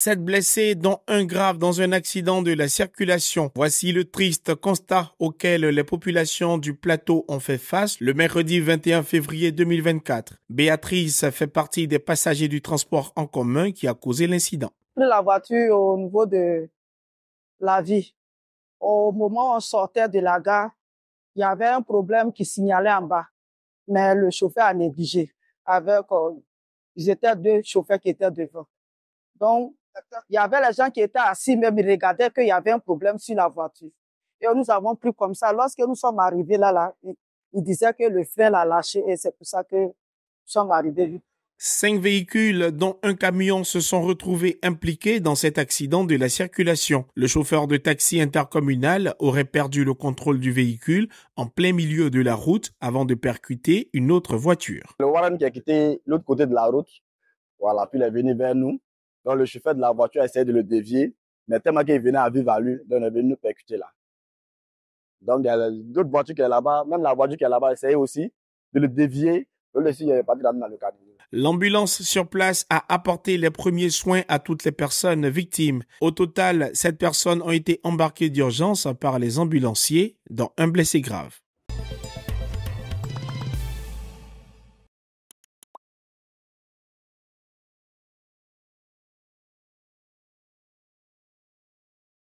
Sept blessés, dont un grave dans un accident de la circulation. Voici le triste constat auquel les populations du plateau ont fait face le mercredi 21 février 2024. Béatrice fait partie des passagers du transport en commun qui a causé l'incident. La voiture au niveau de la vie. Au moment où on sortait de la gare, il y avait un problème qui signalait en bas, mais le chauffeur a négligé. Avec, euh, ils étaient deux chauffeurs qui étaient devant. Donc, il y avait les gens qui étaient assis, même ils regardaient qu'il y avait un problème sur la voiture. Et nous avons pris comme ça. Lorsque nous sommes arrivés là, là ils disaient que le frein l'a lâché et c'est pour ça que nous sommes arrivés. Cinq véhicules, dont un camion, se sont retrouvés impliqués dans cet accident de la circulation. Le chauffeur de taxi intercommunal aurait perdu le contrôle du véhicule en plein milieu de la route avant de percuter une autre voiture. Le Warren qui a quitté l'autre côté de la route, voilà, puis il est venu vers nous. Donc, le chauffeur de la voiture a essayé de le dévier, mais tellement qu'il venait à vivre à lui, il est venu nous percuter là. Donc, il y a d'autres voitures qui sont là-bas, même la voiture qui est là-bas essayait aussi de le dévier, le il dans le L'ambulance sur place a apporté les premiers soins à toutes les personnes victimes. Au total, sept personnes ont été embarquées d'urgence par les ambulanciers, dont un blessé grave.